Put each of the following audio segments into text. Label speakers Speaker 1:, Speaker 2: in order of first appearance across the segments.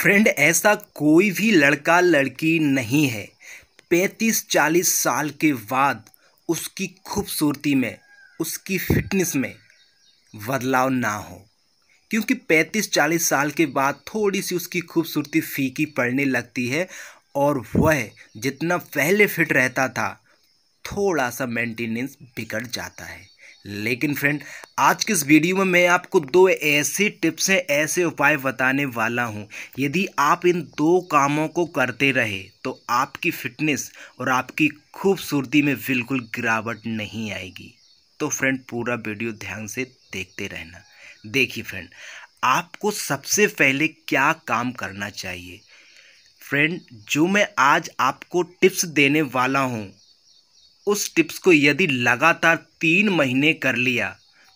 Speaker 1: friend ऐसा कोई भी लड़का लड़की नहीं है पैंतीस चालीस साल के बाद उसकी खूबसूरती में उसकी फिटनेस में बदलाव ना हो क्योंकि पैंतीस चालीस साल के बाद थोड़ी सी उसकी खूबसूरती फीकी पड़ने लगती है और वह जितना पहले फिट रहता था थोड़ा सा मेंटेनेंस बिगड़ जाता है लेकिन फ्रेंड आज के इस वीडियो में मैं आपको दो ऐसी टिप्स हैं ऐसे उपाय बताने वाला हूं यदि आप इन दो कामों को करते रहे तो आपकी फिटनेस और आपकी खूबसूरती में बिल्कुल गिरावट नहीं आएगी तो फ्रेंड पूरा वीडियो ध्यान से देखते रहना देखिए फ्रेंड आपको सबसे पहले क्या काम करना चाहिए फ्रेंड जो मैं आज आपको टिप्स देने वाला हूँ उस टिप्स को यदि लगातार तीन महीने कर लिया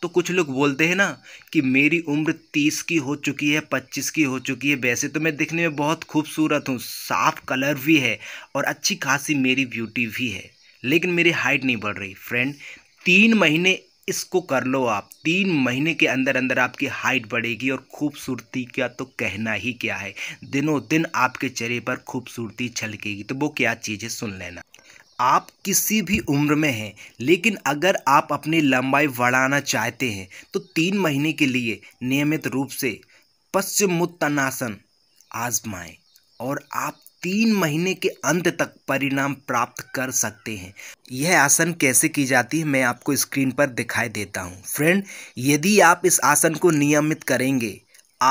Speaker 1: तो कुछ लोग बोलते हैं ना कि मेरी उम्र तीस की हो चुकी है पच्चीस की हो चुकी है वैसे तो मैं दिखने में बहुत खूबसूरत हूँ साफ कलर भी है और अच्छी खासी मेरी ब्यूटी भी है लेकिन मेरी हाइट नहीं बढ़ रही फ्रेंड तीन महीने इसको कर लो आप तीन महीने के अंदर अंदर आपकी हाइट बढ़ेगी और खूबसूरती का तो कहना ही क्या है दिनों दिन आपके चेहरे पर खूबसूरती छलकेगी तो वो क्या चीज़ है सुन लेना आप किसी भी उम्र में हैं लेकिन अगर आप अपनी लंबाई बढ़ाना चाहते हैं तो तीन महीने के लिए नियमित रूप से पश्चिम मुत्तनासन आजमाएं और आप तीन महीने के अंत तक परिणाम प्राप्त कर सकते हैं यह आसन कैसे की जाती है मैं आपको स्क्रीन पर दिखाई देता हूँ फ्रेंड यदि आप इस आसन को नियमित करेंगे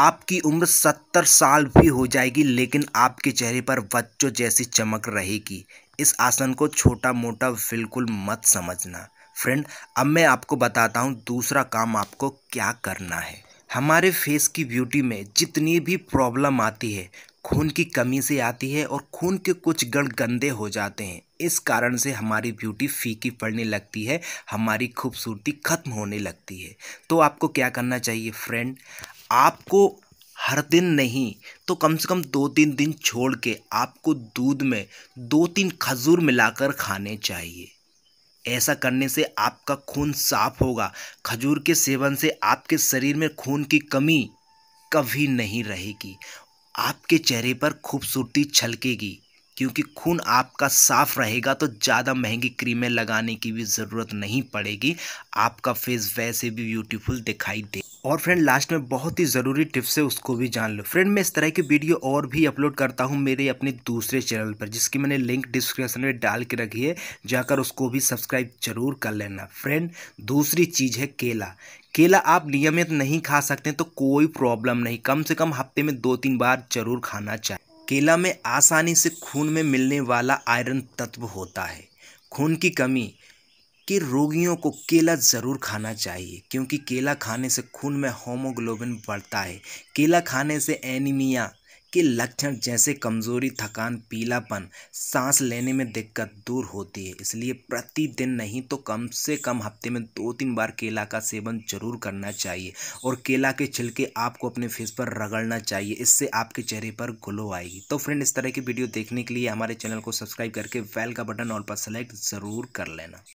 Speaker 1: आपकी उम्र सत्तर साल भी हो जाएगी लेकिन आपके चेहरे पर बच्चों जैसी चमक रहेगी इस आसन को छोटा मोटा बिल्कुल मत समझना फ्रेंड अब मैं आपको बताता हूँ दूसरा काम आपको क्या करना है हमारे फेस की ब्यूटी में जितनी भी प्रॉब्लम आती है खून की कमी से आती है और खून के कुछ गण गंदे हो जाते हैं इस कारण से हमारी ब्यूटी फीकी पड़ने लगती है हमारी खूबसूरती खत्म होने लगती है तो आपको क्या करना चाहिए फ्रेंड आपको हर दिन नहीं तो कम से कम दो तीन दिन छोड़ के आपको दूध में दो तीन खजूर मिलाकर खाने चाहिए ऐसा करने से आपका खून साफ होगा खजूर के सेवन से आपके शरीर में खून की कमी कभी नहीं रहेगी आपके चेहरे पर खूबसूरती छलकेगी क्योंकि खून आपका साफ़ रहेगा तो ज़्यादा महंगी क्रीमें लगाने की भी ज़रूरत नहीं पड़ेगी आपका फेस वैसे भी ब्यूटीफुल दिखाई दे और फ्रेंड लास्ट में बहुत ही ज़रूरी टिप्स है उसको भी जान लो फ्रेंड मैं इस तरह की वीडियो और भी अपलोड करता हूँ मेरे अपने दूसरे चैनल पर जिसकी मैंने लिंक डिस्क्रिप्शन में डाल के रखी है जाकर उसको भी सब्सक्राइब जरूर कर लेना फ्रेंड दूसरी चीज़ है केला केला आप नियमित नहीं खा सकते तो कोई प्रॉब्लम नहीं कम से कम हफ्ते में दो तीन बार जरूर खाना चाहिए केला में आसानी से खून में मिलने वाला आयरन तत्व होता है खून की कमी के रोगियों को केला ज़रूर खाना चाहिए क्योंकि केला खाने से खून में होमोग्लोबिन बढ़ता है केला खाने से एनीमिया के लक्षण जैसे कमज़ोरी थकान पीलापन सांस लेने में दिक्कत दूर होती है इसलिए प्रतिदिन नहीं तो कम से कम हफ्ते में दो तीन बार केला का सेवन जरूर करना चाहिए और केला के छिलके आपको अपने फेस पर रगड़ना चाहिए इससे आपके चेहरे पर ग्लो आएगी तो फ्रेंड इस तरह की वीडियो देखने के लिए हमारे चैनल को सब्सक्राइब करके वेल का बटन ऑल पर सेलेक्ट ज़रूर कर लेना